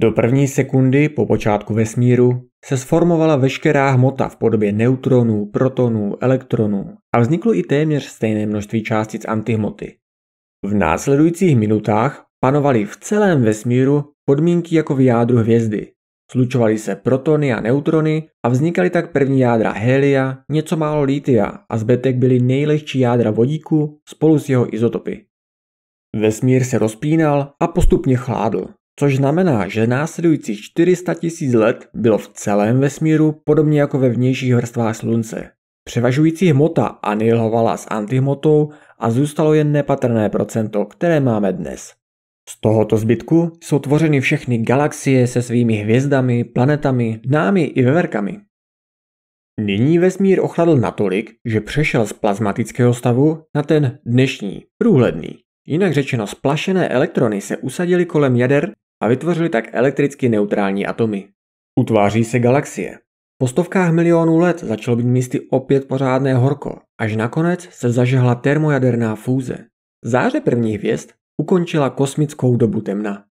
Do první sekundy po počátku vesmíru se sformovala veškerá hmota v podobě neutronů, protonů, elektronů a vzniklo i téměř stejné množství částic antihmoty. V následujících minutách panovaly v celém vesmíru podmínky jako v jádru hvězdy. Slučovaly se protony a neutrony a vznikaly tak první jádra helia, něco málo litia a zbytek byly nejlehčí jádra vodíku spolu s jeho izotopy. Vesmír se rozpínal a postupně chládl, což znamená, že následujících 400 000 let bylo v celém vesmíru podobně jako ve vnějších vrstvách Slunce. Převažující hmota anihilovala s antihmotou a zůstalo jen nepatrné procento, které máme dnes. Z tohoto zbytku jsou tvořeny všechny galaxie se svými hvězdami, planetami, námi i veverkami. Nyní vesmír ochladl natolik, že přešel z plazmatického stavu na ten dnešní, průhledný. Jinak řečeno, splašené elektrony se usadily kolem jader a vytvořili tak elektricky neutrální atomy. Utváří se galaxie. Po stovkách milionů let začalo být místy opět pořádné horko, až nakonec se zažehla termojaderná fúze. Záře prvních hvězd ukončila kosmickou dobu temna.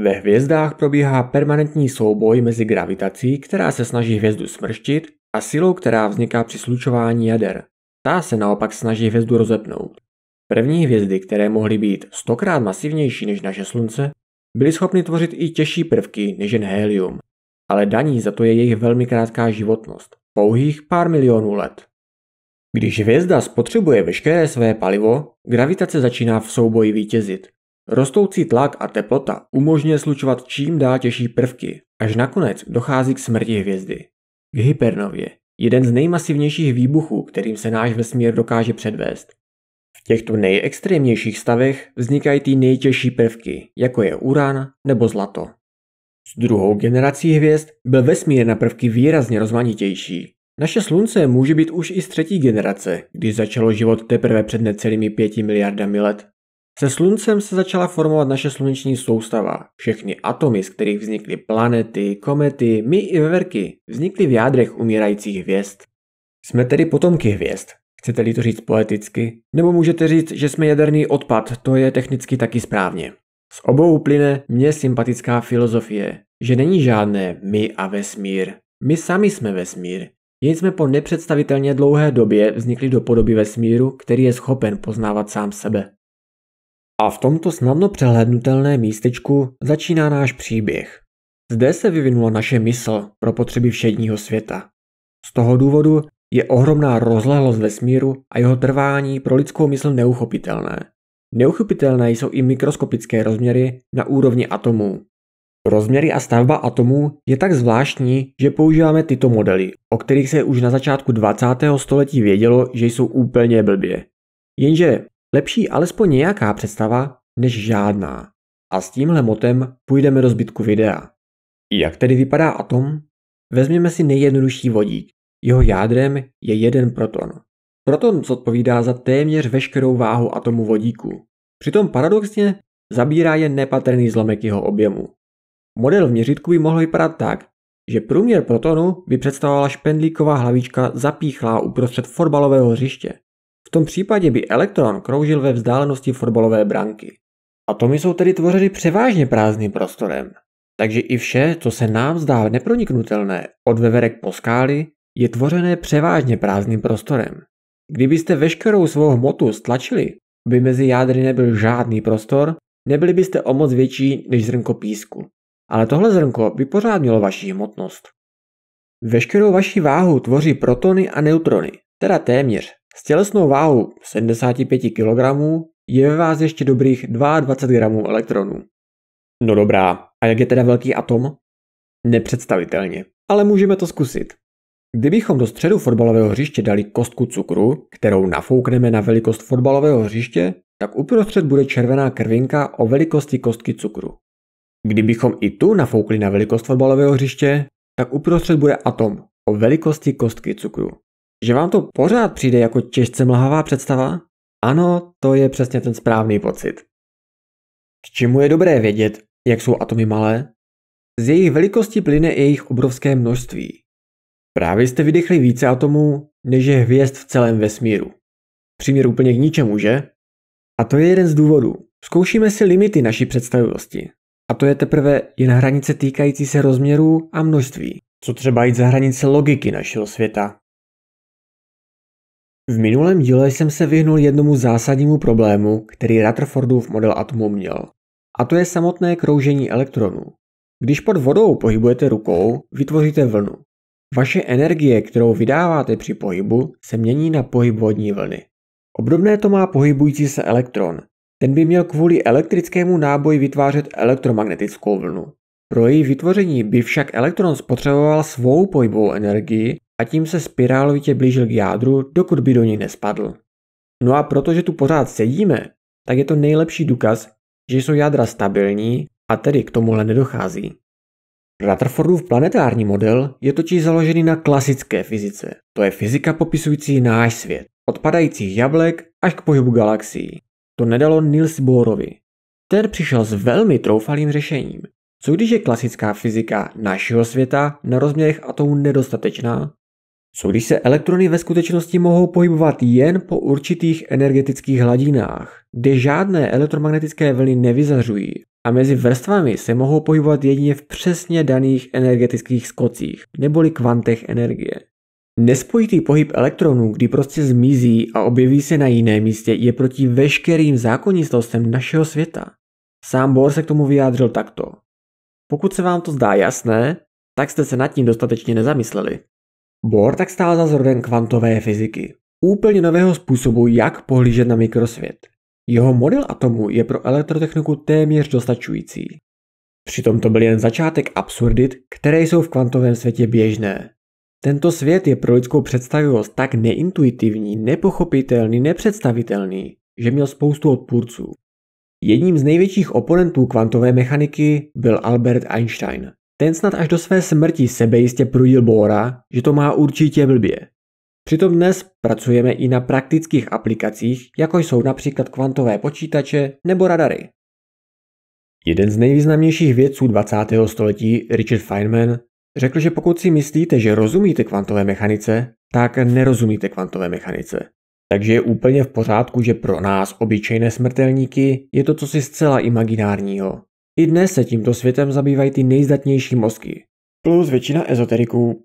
Ve hvězdách probíhá permanentní souboj mezi gravitací, která se snaží hvězdu smrštit, a silou, která vzniká při slučování jader. Ta se naopak snaží hvězdu rozepnout. První hvězdy, které mohly být stokrát masivnější než naše Slunce, byli schopni tvořit i těžší prvky než jen helium, ale daní za to je jejich velmi krátká životnost, pouhých pár milionů let. Když hvězda spotřebuje veškeré své palivo, gravitace začíná v souboji vítězit. Rostoucí tlak a teplota umožňuje slučovat čím dál těžší prvky, až nakonec dochází k smrti hvězdy. K Hypernově, jeden z nejmasivnějších výbuchů, kterým se náš vesmír dokáže předvést. V těchto nejextrémnějších stavech vznikají ty nejtěžší prvky, jako je uran nebo zlato. S druhou generací hvězd byl vesmír na prvky výrazně rozmanitější. Naše slunce může být už i z třetí generace, kdy začalo život teprve před necelými pěti miliardami let. Se sluncem se začala formovat naše sluneční soustava. Všechny atomy, z kterých vznikly planety, komety, my i veverky, vznikly v jádrech umírajících hvězd. Jsme tedy potomky hvězd, chcete-li to říct poeticky, nebo můžete říct, že jsme jaderný odpad, to je technicky taky správně. Z obou plyne mě sympatická filozofie, že není žádné my a vesmír. My sami jsme vesmír. Jen jsme po nepředstavitelně dlouhé době vznikli do podoby vesmíru, který je schopen poznávat sám sebe. A v tomto snadno přehlednutelné místečku začíná náš příběh. Zde se vyvinula naše mysl pro potřeby všedního světa. Z toho důvodu je ohromná rozlehlost vesmíru a jeho trvání pro lidskou mysl neuchopitelné. Neuchopitelné jsou i mikroskopické rozměry na úrovni atomů. Rozměry a stavba atomů je tak zvláštní, že používáme tyto modely, o kterých se už na začátku 20. století vědělo, že jsou úplně blbě. Jenže lepší alespoň nějaká představa než žádná. A s tímhle motem půjdeme do zbytku videa. Jak tedy vypadá atom? Vezměme si nejjednodušší vodík. Jeho jádrem je jeden proton. Proton zodpovídá za téměř veškerou váhu atomu vodíku. Přitom paradoxně zabírá jen nepatrný zlomek jeho objemu. Model v měřitku by mohl vypadat tak, že průměr protonu by představovala špendlíková hlavička zapíchlá uprostřed fotbalového hřiště. V tom případě by elektron kroužil ve vzdálenosti fotbalové branky. Atomy jsou tedy tvořeny převážně prázdným prostorem. Takže i vše, co se nám zdá neproniknutelné, od veverek po skály, je tvořené převážně prázdným prostorem. Kdybyste veškerou svou hmotu stlačili, by mezi jádry nebyl žádný prostor, nebyli byste o moc větší než zrnko písku. Ale tohle zrnko by pořád mělo vaši hmotnost. Veškerou vaši váhu tvoří protony a neutrony, teda téměř. S tělesnou váhou 75 kg je ve vás ještě dobrých 22 gramů elektronů. No dobrá, a jak je teda velký atom? Nepředstavitelně, ale můžeme to zkusit. Kdybychom do středu fotbalového hřiště dali kostku cukru, kterou nafoukneme na velikost fotbalového hřiště, tak uprostřed bude červená krvinka o velikosti kostky cukru. Kdybychom i tu nafoukli na velikost fotbalového hřiště, tak uprostřed bude atom o velikosti kostky cukru. Že vám to pořád přijde jako těžce mlhavá představa? Ano, to je přesně ten správný pocit. K čemu je dobré vědět, jak jsou atomy malé? Z jejich velikosti plyne jejich obrovské množství. Právě jste vydechli více atomů, než je hvězd v celém vesmíru. Příměr úplně k ničemu, že? A to je jeden z důvodů. Zkoušíme si limity naší představivosti. A to je teprve jen hranice týkající se rozměrů a množství. Co třeba jít za hranice logiky našeho světa. V minulém díle jsem se vyhnul jednomu zásadnímu problému, který Rutherfordův model atomu měl. A to je samotné kroužení elektronů. Když pod vodou pohybujete rukou, vytvoříte vlnu. Vaše energie, kterou vydáváte při pohybu, se mění na pohyb vodní vlny. Obdobné to má pohybující se elektron. Ten by měl kvůli elektrickému náboji vytvářet elektromagnetickou vlnu. Pro její vytvoření by však elektron spotřeboval svou pohybovou energii a tím se spirálovitě blížil k jádru, dokud by do něj nespadl. No a protože tu pořád sedíme, tak je to nejlepší důkaz, že jsou jádra stabilní a tedy k tomuhle nedochází. Rutherfordův planetární model je totiž založený na klasické fyzice. To je fyzika popisující náš svět, od padajících jablek až k pohybu galaxií. To nedalo Niels Bohrovi. Ten přišel s velmi troufalým řešením. Co když je klasická fyzika našeho světa na rozměrech atomů nedostatečná? Co když se elektrony ve skutečnosti mohou pohybovat jen po určitých energetických hladinách, kde žádné elektromagnetické vlny nevyzařují? a mezi vrstvami se mohou pohybovat jedině v přesně daných energetických skocích, neboli kvantech energie. Nespojitý pohyb elektronů, kdy prostě zmizí a objeví se na jiném místě, je proti veškerým zákonitostem našeho světa. Sám Bohr se k tomu vyjádřil takto. Pokud se vám to zdá jasné, tak jste se nad tím dostatečně nezamysleli. Bohr tak stál za zrodem kvantové fyziky. Úplně nového způsobu, jak pohlížet na mikrosvět. Jeho model atomu je pro elektrotechniku téměř dostačující. Přitom to byl jen začátek absurdit, které jsou v kvantovém světě běžné. Tento svět je pro lidskou představivost tak neintuitivní, nepochopitelný, nepředstavitelný, že měl spoustu odpůrců. Jedním z největších oponentů kvantové mechaniky byl Albert Einstein. Ten snad až do své smrti sebejistě prudil Bohra, že to má určitě blbě. Přitom dnes pracujeme i na praktických aplikacích, jako jsou například kvantové počítače nebo radary. Jeden z nejvýznamnějších vědců 20. století, Richard Feynman, řekl, že pokud si myslíte, že rozumíte kvantové mechanice, tak nerozumíte kvantové mechanice. Takže je úplně v pořádku, že pro nás, obyčejné smrtelníky, je to cosi zcela imaginárního. I dnes se tímto světem zabývají ty nejzdatnější mozky. Plus většina ezoteriků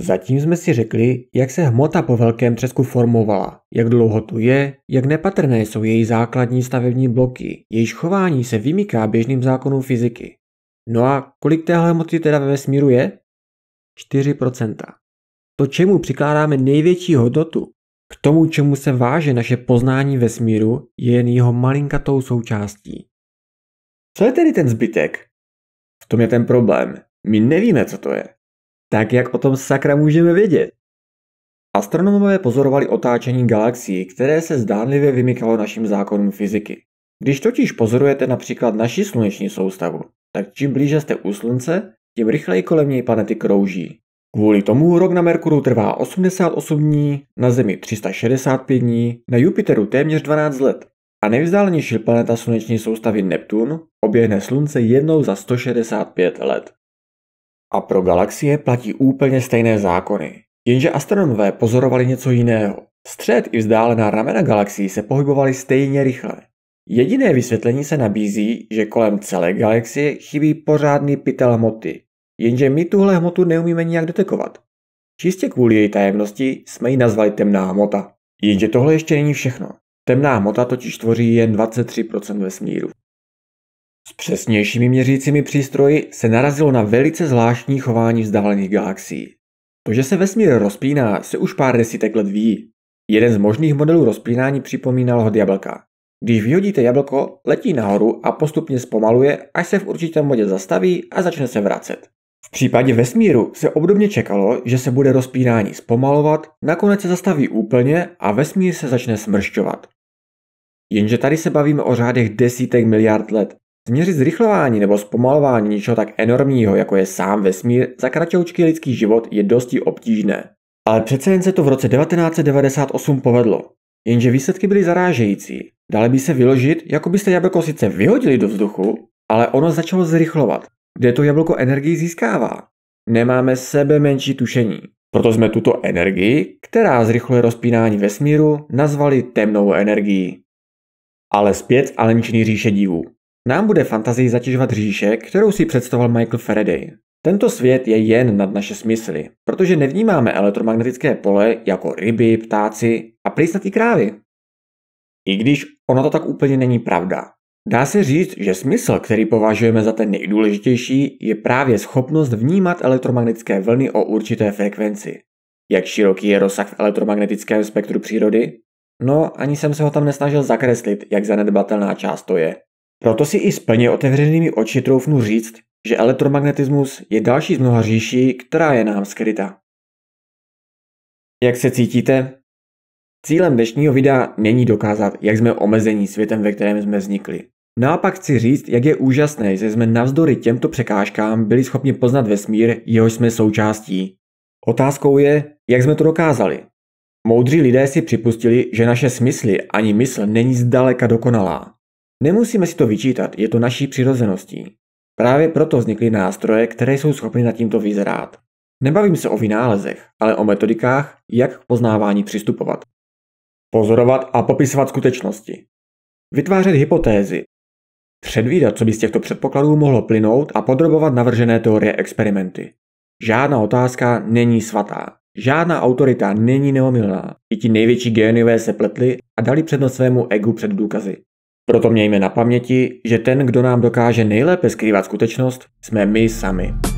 Zatím jsme si řekli, jak se hmota po velkém třesku formovala, jak dlouho tu je, jak nepatrné jsou její základní stavební bloky, jejíž chování se vymyká běžným zákonům fyziky. No a kolik téhle hmoty teda ve vesmíru je? 4%. To, čemu přikládáme největší hodnotu, k tomu, čemu se váže naše poznání vesmíru, je jen jeho malinkatou součástí. Co je tedy ten zbytek? V tom je ten problém. My nevíme, co to je tak jak o tom sakra můžeme vědět? Astronomové pozorovali otáčení galaxií, které se zdánlivě vymykalo našim zákonům fyziky. Když totiž pozorujete například naši sluneční soustavu, tak čím blíže jste u Slunce, tím rychleji kolem něj planety krouží. Kvůli tomu rok na Merkuru trvá 88 dní, na Zemi 365 dní, na Jupiteru téměř 12 let. A nejvzdálenější planeta sluneční soustavy Neptun oběhne Slunce jednou za 165 let. A pro galaxie platí úplně stejné zákony. Jenže astronomové pozorovali něco jiného. Střed i vzdálená ramena galaxií se pohybovaly stejně rychle. Jediné vysvětlení se nabízí, že kolem celé galaxie chybí pořádný pytel hmoty. Jenže my tuhle hmotu neumíme nijak detekovat. Čistě kvůli její tajemnosti jsme ji nazvali temná hmota. Jenže tohle ještě není všechno. Temná hmota totiž tvoří jen 23% vesmíru přesnějšími měřícími přístroji se narazilo na velice zvláštní chování vzdálených galaxií. To, že se vesmír rozpíná, se už pár desítek let ví. Jeden z možných modelů rozpínání připomínal hod jablka. Když vyhodíte jablko, letí nahoru a postupně zpomaluje, až se v určitém bodě zastaví a začne se vracet. V případě vesmíru se obdobně čekalo, že se bude rozpínání zpomalovat, nakonec se zastaví úplně a vesmír se začne smršťovat. Jenže tady se bavíme o řádech desítek miliard let Změřit zrychlování nebo zpomalování něčeho tak enormního, jako je sám vesmír, za kratoučký lidský život je dosti obtížné. Ale přece jen se to v roce 1998 povedlo. Jenže výsledky byly zarážející. Dále by se vyložit, jako byste jablko sice vyhodili do vzduchu, ale ono začalo zrychlovat. Kde to jablko energii získává? Nemáme sebe menší tušení. Proto jsme tuto energii, která zrychluje rozpínání vesmíru, nazvali temnou energií. Ale zpět a lenčný říše divů. Nám bude fantazii zatěžovat říše, kterou si představoval Michael Faraday. Tento svět je jen nad naše smysly, protože nevnímáme elektromagnetické pole jako ryby, ptáci a plísnatý krávy. I když ono to tak úplně není pravda. Dá se říct, že smysl, který považujeme za ten nejdůležitější, je právě schopnost vnímat elektromagnetické vlny o určité frekvenci. Jak široký je rozsah v elektromagnetickém spektru přírody? No, ani jsem se ho tam nesnažil zakreslit, jak zanedbatelná část to je. Proto si i s plně otevřenými oči troufnu říct, že elektromagnetismus je další z mnoha říší, která je nám skryta. Jak se cítíte? Cílem dnešního videa není dokázat, jak jsme omezení světem, ve kterém jsme vznikli. Naopak chci říct, jak je úžasné, že jsme navzdory těmto překážkám byli schopni poznat vesmír, jehož jsme součástí. Otázkou je, jak jsme to dokázali. Moudří lidé si připustili, že naše smysly ani mysl není zdaleka dokonalá. Nemusíme si to vyčítat, je to naší přirozeností. Právě proto vznikly nástroje, které jsou schopny nad tímto vyzrát. Nebavím se o vynálezech, ale o metodikách, jak k poznávání přistupovat. Pozorovat a popisovat skutečnosti. Vytvářet hypotézy. Předvídat, co by z těchto předpokladů mohlo plynout a podrobovat navržené teorie experimenty. Žádná otázka není svatá. Žádná autorita není neomylná. I ti největší géniové se pletli a dali přednost svému egu před důkazy. Proto mějme na paměti, že ten, kdo nám dokáže nejlépe skrývat skutečnost, jsme my sami.